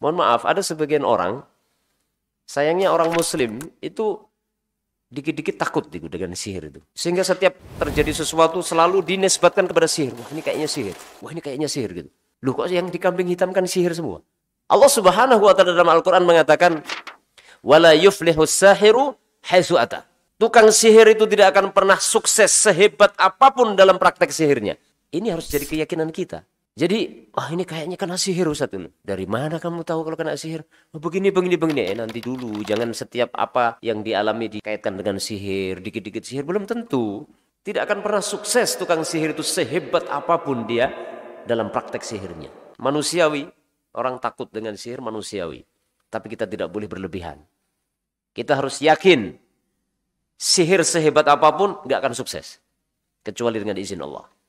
Mohon maaf, ada sebagian orang, sayangnya orang muslim itu dikit-dikit takut dengan sihir itu. Sehingga setiap terjadi sesuatu selalu dinisbatkan kepada sihir. Wah ini kayaknya sihir. Wah ini kayaknya sihir gitu. Loh kok yang di kambing hitam kan sihir semua? Allah subhanahu wa ta'ala dalam Al-Quran mengatakan Wala yuflihu sahiru haisu ata. Tukang sihir itu tidak akan pernah sukses sehebat apapun dalam praktek sihirnya. Ini harus jadi keyakinan kita. Jadi, wah ini kayaknya kena sihir Ustaz ini. Dari mana kamu tahu kalau kena sihir? Oh, begini, begini, begini. Eh, nanti dulu. Jangan setiap apa yang dialami dikaitkan dengan sihir. Dikit-dikit sihir. Belum tentu. Tidak akan pernah sukses tukang sihir itu sehebat apapun dia dalam praktek sihirnya. Manusiawi. Orang takut dengan sihir manusiawi. Tapi kita tidak boleh berlebihan. Kita harus yakin. Sihir sehebat apapun nggak akan sukses. Kecuali dengan izin Allah.